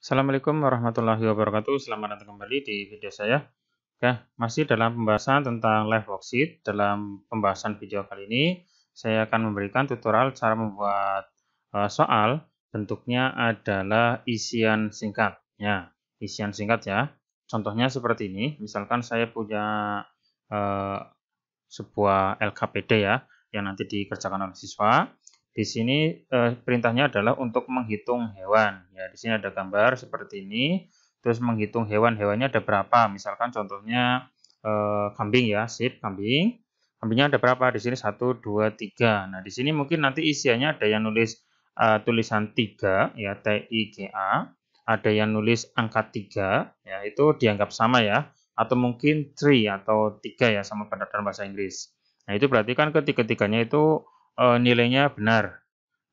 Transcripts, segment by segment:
Assalamualaikum warahmatullahi wabarakatuh. Selamat datang kembali di video saya. Ya, masih dalam pembahasan tentang live worksheet. Dalam pembahasan video kali ini, saya akan memberikan tutorial cara membuat uh, soal. Bentuknya adalah isian singkat. Ya, isian singkat ya. Contohnya seperti ini. Misalkan saya punya uh, sebuah LKPD ya, yang nanti dikerjakan oleh siswa. Di sini eh, perintahnya adalah untuk menghitung hewan. Ya, di sini ada gambar seperti ini. Terus menghitung hewan-hewannya ada berapa? Misalkan contohnya eh, kambing ya, sip kambing. Kambingnya ada berapa? Di sini 1 2 3. Nah, di sini mungkin nanti isiannya ada yang nulis eh, tulisan 3 ya T I G A, ada yang nulis angka 3 ya, itu dianggap sama ya atau mungkin 3 atau 3 ya sama pada bahasa Inggris. Nah, itu berarti kan ketiga-tiganya itu e, nilainya benar.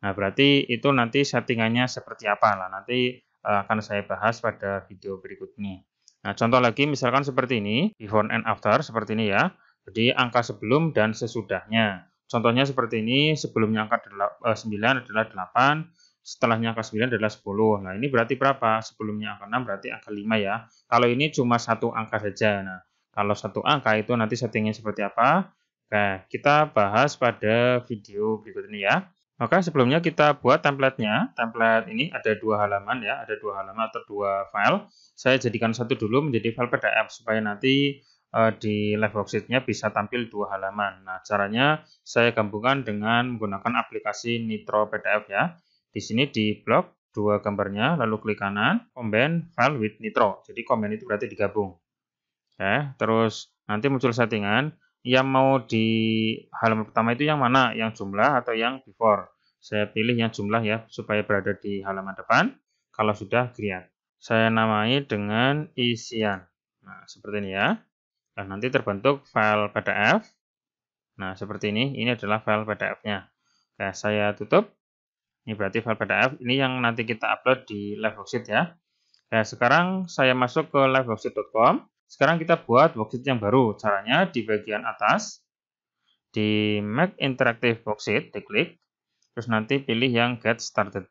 Nah, berarti itu nanti settingannya seperti apa lah. Nanti e, akan saya bahas pada video berikut ini. Nah, contoh lagi misalkan seperti ini, before and after seperti ini ya. Jadi angka sebelum dan sesudahnya. Contohnya seperti ini, sebelumnya angka 9 adalah 8, eh, setelahnya angka 9 adalah 10. Nah, ini berarti berapa? Sebelumnya angka 6 berarti angka 5 ya. Kalau ini cuma satu angka saja. Nah, kalau satu angka itu nanti settingnya seperti apa? Nah, kita bahas pada video berikut ini ya. Maka sebelumnya kita buat templatenya. Template ini ada dua halaman ya, ada dua halaman atau dua file. Saya jadikan satu dulu menjadi file PDF supaya nanti uh, di live worksheet-nya bisa tampil dua halaman. Nah, caranya saya gabungkan dengan menggunakan aplikasi Nitro PDF ya. Di sini di blok dua gambarnya, lalu klik kanan, combine file with Nitro. Jadi combine itu berarti digabung. Ya, terus nanti muncul settingan yang mau di halaman pertama itu yang mana? Yang jumlah atau yang before? Saya pilih yang jumlah ya, supaya berada di halaman depan. Kalau sudah, create. Saya namai dengan isian. Nah, seperti ini ya. Dan nah, nanti terbentuk file PDF. Nah, seperti ini. Ini adalah file PDF-nya. Oke, saya tutup. Ini berarti file PDF. Ini yang nanti kita upload di LiveWorksheet ya. Oke, sekarang saya masuk ke liveboxit.com. Sekarang kita buat worksheet yang baru. Caranya di bagian atas, di Make Interactive Worksheet, diklik. Terus nanti pilih yang Get Started.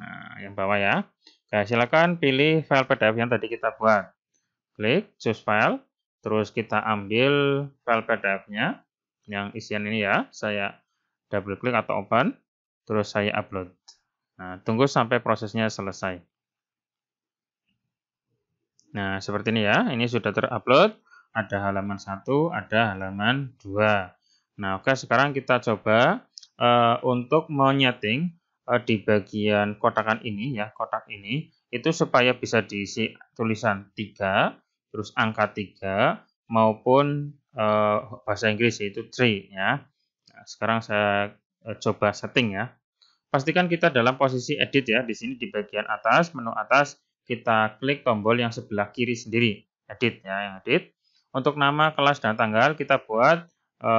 Nah, yang bawah ya. Nah, silakan pilih file PDF yang tadi kita buat. Klik Choose File. Terus kita ambil file PDF-nya. Yang isian ini ya. Saya double klik atau open. Terus saya upload. Nah, tunggu sampai prosesnya selesai. Nah, seperti ini ya. Ini sudah terupload. Ada halaman satu, ada halaman 2. Nah, oke sekarang kita coba uh, untuk menyeting uh, di bagian kotakan ini ya, kotak ini itu supaya bisa diisi tulisan 3, terus angka 3 maupun uh, bahasa Inggris yaitu 3 ya. Nah, sekarang saya uh, coba setting ya. Pastikan kita dalam posisi edit ya. Di sini di bagian atas, menu atas kita klik tombol yang sebelah kiri sendiri, edit ya, yang edit. Untuk nama, kelas, dan tanggal kita buat e,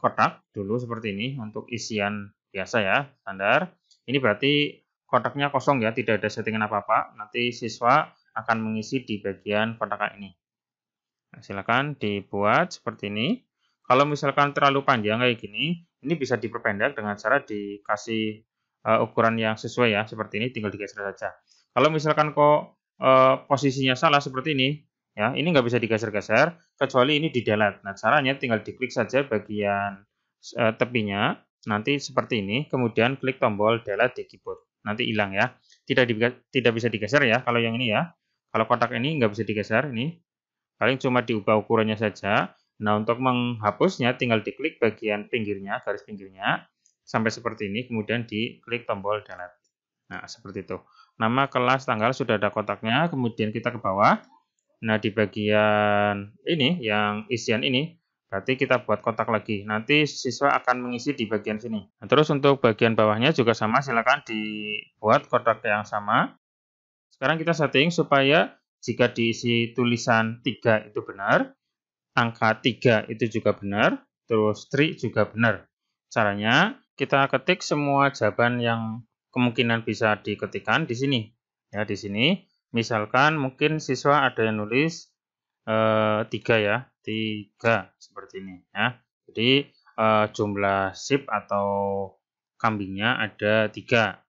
kotak dulu seperti ini untuk isian biasa ya, standar. Ini berarti kotaknya kosong ya, tidak ada settingan apa-apa. Nanti siswa akan mengisi di bagian kotak ini. Nah, silakan dibuat seperti ini. Kalau misalkan terlalu panjang kayak gini, ini bisa diperpendek dengan cara dikasih uh, ukuran yang sesuai ya, seperti ini tinggal digeser saja. Kalau misalkan kok uh, posisinya salah seperti ini, ya ini nggak bisa digeser-geser kecuali ini di delete. Nah caranya tinggal diklik saja bagian uh, tepinya, nanti seperti ini, kemudian klik tombol delete di keyboard, nanti hilang ya. Tidak di, tidak bisa digeser ya kalau yang ini ya. Kalau kotak ini nggak bisa digeser ini, paling cuma diubah ukurannya saja. Nah untuk menghapusnya tinggal diklik bagian pinggirnya, garis pinggirnya sampai seperti ini, kemudian diklik tombol delete. Nah seperti itu. Nama kelas tanggal sudah ada kotaknya, kemudian kita ke bawah. Nah, di bagian ini, yang isian ini, berarti kita buat kotak lagi. Nanti siswa akan mengisi di bagian sini. Nah, terus untuk bagian bawahnya juga sama, silakan dibuat kotak yang sama. Sekarang kita setting supaya jika diisi tulisan 3 itu benar, angka 3 itu juga benar, terus 3 juga benar. Caranya, kita ketik semua jawaban yang kemungkinan bisa diketikkan di sini. Ya, di sini misalkan mungkin siswa ada yang nulis eh, tiga ya, tiga seperti ini ya. Jadi e, jumlah sip atau kambingnya ada tiga.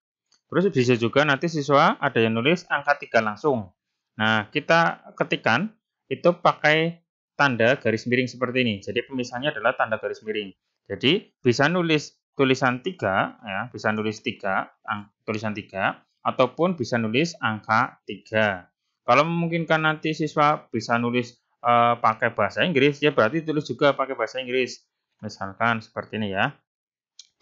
Terus bisa juga nanti siswa ada yang nulis angka tiga langsung. Nah, kita ketikkan itu pakai tanda garis miring seperti ini. Jadi pemisahnya adalah tanda garis miring. Jadi bisa nulis tulisan 3 ya, bisa nulis 3, tulisan 3 ataupun bisa nulis angka 3. Kalau memungkinkan nanti siswa bisa nulis e, pakai bahasa Inggris ya berarti tulis juga pakai bahasa Inggris. Misalkan seperti ini ya.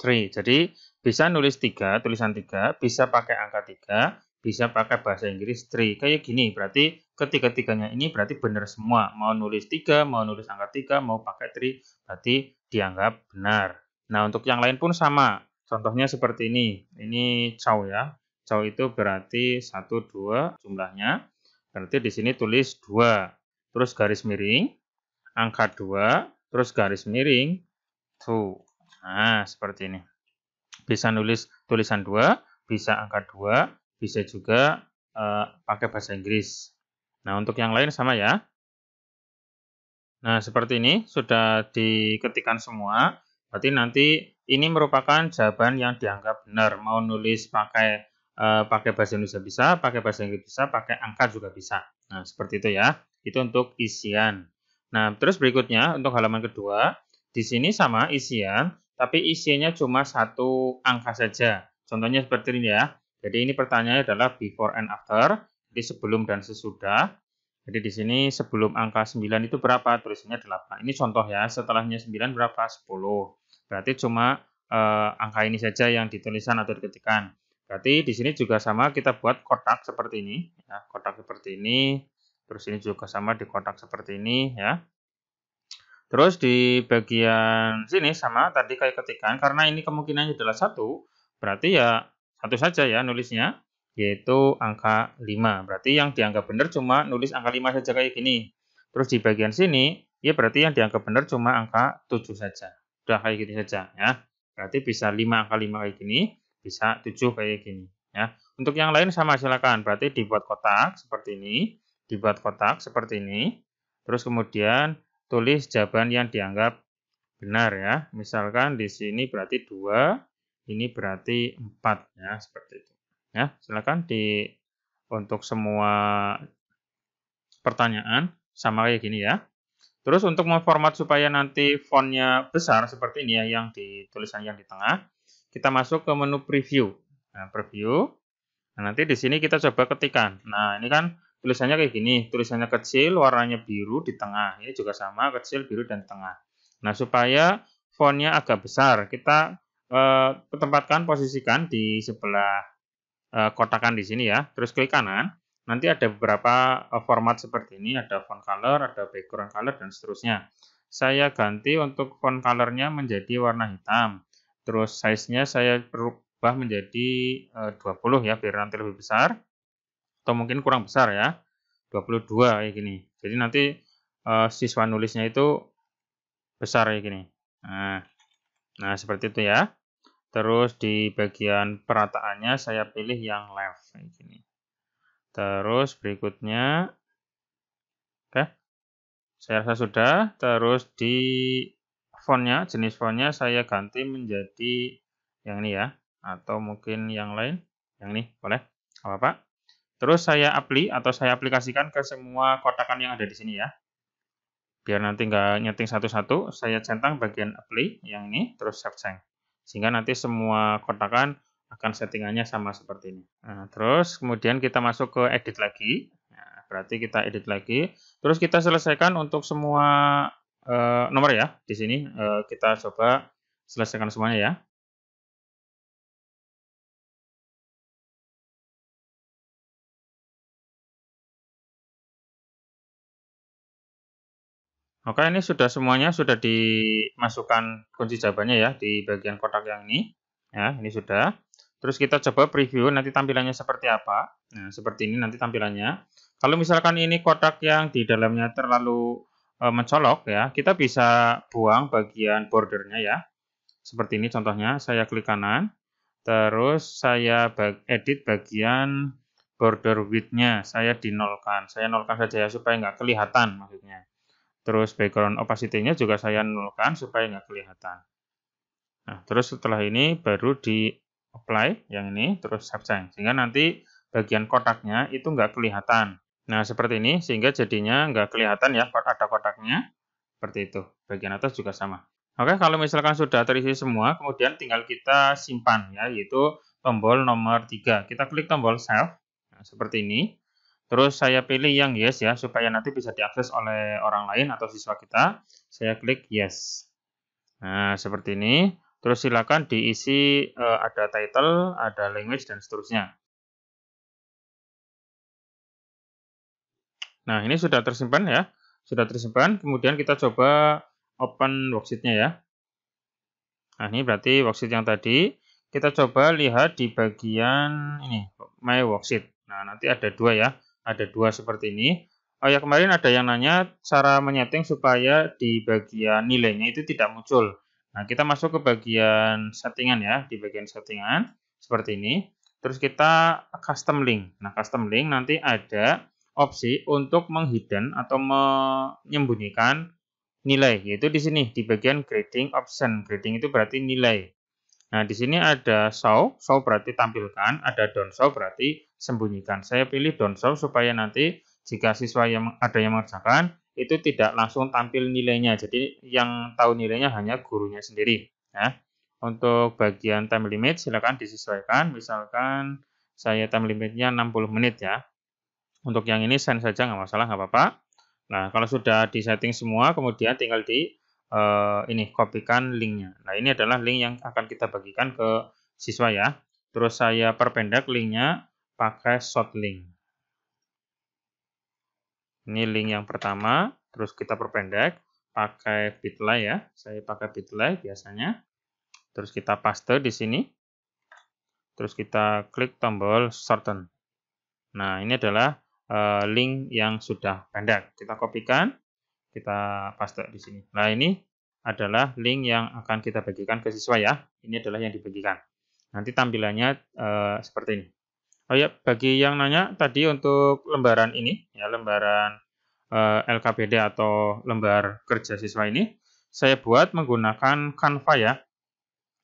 3. Jadi bisa nulis 3, tulisan 3, bisa pakai angka 3, bisa pakai bahasa Inggris 3. Kayak gini, berarti ketiga-tiganya ini berarti benar semua. Mau nulis 3, mau nulis angka 3, mau pakai 3, berarti dianggap benar. Nah, untuk yang lain pun sama. Contohnya seperti ini. Ini chow ya. Chow itu berarti 1, 2 jumlahnya. Berarti di sini tulis 2. Terus garis miring. Angka 2. Terus garis miring. 2. Nah, seperti ini. Bisa nulis tulisan 2. Bisa angka 2. Bisa juga uh, pakai bahasa Inggris. Nah, untuk yang lain sama ya. Nah, seperti ini. Sudah diketikan semua. Berarti nanti ini merupakan jawaban yang dianggap benar. Mau nulis pakai e, pakai bahasa Indonesia bisa, pakai bahasa Inggris bisa, pakai angka juga bisa. Nah, seperti itu ya. Itu untuk isian. Nah, terus berikutnya untuk halaman kedua, di sini sama isian, tapi isinya cuma satu angka saja. Contohnya seperti ini ya. Jadi ini pertanyaannya adalah before and after, jadi sebelum dan sesudah. Jadi di sini sebelum angka 9 itu berapa? Tulisannya 8. Ini contoh ya, setelahnya 9 berapa? 10. Berarti cuma eh, angka ini saja yang ditulisan atau diketikkan. Berarti di sini juga sama kita buat kotak seperti ini. Ya, kotak seperti ini. Terus ini juga sama di kotak seperti ini ya. Terus di bagian sini sama tadi kayak ketikan karena ini kemungkinannya adalah satu, berarti ya satu saja ya nulisnya yaitu angka 5. Berarti yang dianggap benar cuma nulis angka 5 saja kayak gini. Terus di bagian sini, ya berarti yang dianggap benar cuma angka 7 saja. Udah kayak gini saja ya. Berarti bisa 5 angka 5 kayak gini, bisa 7 kayak gini ya. Untuk yang lain sama silakan. Berarti dibuat kotak seperti ini, dibuat kotak seperti ini. Terus kemudian tulis jawaban yang dianggap benar ya. Misalkan di sini berarti 2, ini berarti 4 ya, seperti itu. Ya, silakan di untuk semua pertanyaan sama kayak gini ya. Terus untuk memformat supaya nanti fontnya besar seperti ini ya yang di yang di tengah, kita masuk ke menu preview. Nah, preview. Nah, nanti di sini kita coba ketikan. Nah, ini kan tulisannya kayak gini, tulisannya kecil, warnanya biru di tengah. Ini juga sama, kecil, biru dan tengah. Nah, supaya fontnya agak besar, kita eh, tempatkan posisikan di sebelah Eh, kotakan di sini ya. Terus klik kanan. Nanti ada beberapa eh, format seperti ini. Ada font color, ada background color, dan seterusnya. Saya ganti untuk font colornya menjadi warna hitam. Terus size-nya saya berubah menjadi 20 eh, ya, biar nanti lebih besar. Atau mungkin kurang besar ya. 22 kayak gini. Jadi nanti uh, siswa nulisnya itu besar kayak gini. Nah, nah seperti itu ya. Terus di bagian perataannya saya pilih yang left kayak gini. Terus berikutnya oke. Okay. Saya rasa sudah. Terus di fontnya, jenis fontnya saya ganti menjadi yang ini ya atau mungkin yang lain, yang ini boleh. Apa Pak? Terus saya apply atau saya aplikasikan ke semua kotakan yang ada di sini ya biar nanti nggak nyeting satu-satu, saya centang bagian apply yang ini, terus save change. Sehingga nanti semua kotakan akan settingannya sama seperti ini. Nah, terus kemudian kita masuk ke edit lagi. Nah, berarti kita edit lagi. Terus kita selesaikan untuk semua uh, nomor ya di sini. Uh, kita coba selesaikan semuanya ya. Oke ini sudah semuanya sudah dimasukkan kunci jawabannya ya di bagian kotak yang ini. Ya, ini sudah. Terus kita coba preview nanti tampilannya seperti apa. Nah, seperti ini nanti tampilannya. Kalau misalkan ini kotak yang di dalamnya terlalu e, mencolok ya, kita bisa buang bagian bordernya ya. Seperti ini contohnya, saya klik kanan, terus saya edit bagian border width-nya, saya dinolkan. Saya nolkan saja ya supaya nggak kelihatan maksudnya. Terus background opacity-nya juga saya nolkan supaya nggak kelihatan. Nah, terus setelah ini baru di apply yang ini, terus save change Sehingga nanti bagian kotaknya itu nggak kelihatan. Nah, seperti ini, sehingga jadinya nggak kelihatan ya ada kotaknya. Seperti itu. Bagian atas juga sama. Oke, kalau misalkan sudah terisi semua, kemudian tinggal kita simpan ya, yaitu tombol nomor 3. Kita klik tombol save, nah, seperti ini. Terus saya pilih yang yes ya, supaya nanti bisa diakses oleh orang lain atau siswa kita. Saya klik yes. Nah, seperti ini. Terus silakan diisi uh, ada title, ada language, dan seterusnya. Nah, ini sudah tersimpan ya. Sudah tersimpan. Kemudian kita coba open worksheet-nya ya. Nah, ini berarti worksheet yang tadi. Kita coba lihat di bagian ini, my worksheet. Nah, nanti ada dua ya ada dua seperti ini. Oh ya kemarin ada yang nanya cara menyeting supaya di bagian nilainya itu tidak muncul. Nah kita masuk ke bagian settingan ya, di bagian settingan seperti ini. Terus kita custom link. Nah custom link nanti ada opsi untuk menghidden atau menyembunyikan nilai yaitu di sini di bagian grading option. Grading itu berarti nilai. Nah, di sini ada show, show berarti tampilkan, ada down show berarti sembunyikan. Saya pilih down show supaya nanti jika siswa yang ada yang mengerjakan, itu tidak langsung tampil nilainya. Jadi yang tahu nilainya hanya gurunya sendiri. Ya. Untuk bagian time limit silakan disesuaikan. Misalkan saya time limitnya 60 menit ya. Untuk yang ini send saja nggak masalah, nggak apa-apa. Nah, kalau sudah disetting semua, kemudian tinggal di uh, ini kopikan linknya. Nah ini adalah link yang akan kita bagikan ke siswa ya. Terus saya perpendek linknya pakai short link. Ini link yang pertama, terus kita perpendek pakai bit.ly ya. Saya pakai bit.ly biasanya. Terus kita paste di sini. Terus kita klik tombol shorten. Nah ini adalah uh, link yang sudah pendek. Kita kopikan kita paste di sini. Nah, ini adalah link yang akan kita bagikan ke siswa ya. Ini adalah yang dibagikan. Nanti tampilannya eh, seperti ini. Oh ya, bagi yang nanya tadi untuk lembaran ini, ya lembaran eh, LKPD atau lembar kerja siswa ini, saya buat menggunakan Canva ya.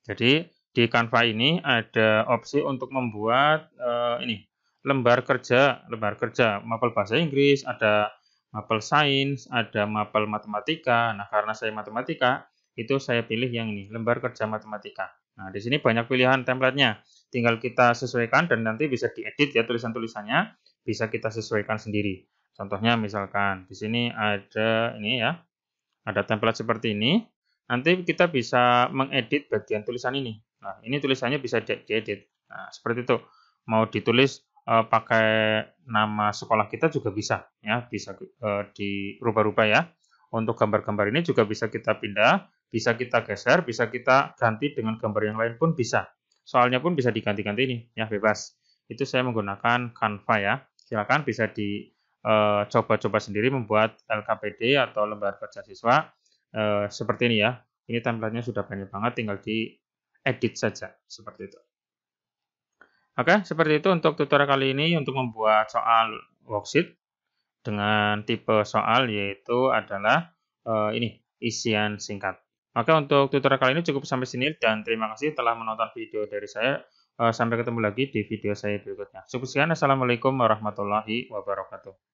Jadi di Canva ini ada opsi untuk membuat eh, ini lembar kerja, lembar kerja mapel bahasa Inggris, ada mapel sains, ada mapel matematika. Nah, karena saya matematika, itu saya pilih yang ini, lembar kerja matematika. Nah, di sini banyak pilihan templatenya. Tinggal kita sesuaikan dan nanti bisa diedit ya tulisan-tulisannya, bisa kita sesuaikan sendiri. Contohnya misalkan di sini ada ini ya, ada template seperti ini. Nanti kita bisa mengedit bagian tulisan ini. Nah, ini tulisannya bisa diedit. Nah, seperti itu. Mau ditulis e, pakai nama sekolah kita juga bisa ya bisa e, dirubah-rubah ya untuk gambar-gambar ini juga bisa kita pindah bisa kita geser bisa kita ganti dengan gambar yang lain pun bisa soalnya pun bisa diganti-ganti ini ya bebas itu saya menggunakan Canva ya silakan bisa dicoba-coba eh, coba e, sendiri membuat LKPD atau lembar kerja siswa e, seperti ini ya ini tampilannya sudah banyak banget tinggal di edit saja seperti itu Oke, seperti itu untuk tutorial kali ini untuk membuat soal worksheet dengan tipe soal yaitu adalah uh, ini isian singkat. Oke, untuk tutorial kali ini cukup sampai sini dan terima kasih telah menonton video dari saya. Uh, sampai ketemu lagi di video saya berikutnya. Cukup sekian, Assalamualaikum warahmatullahi wabarakatuh.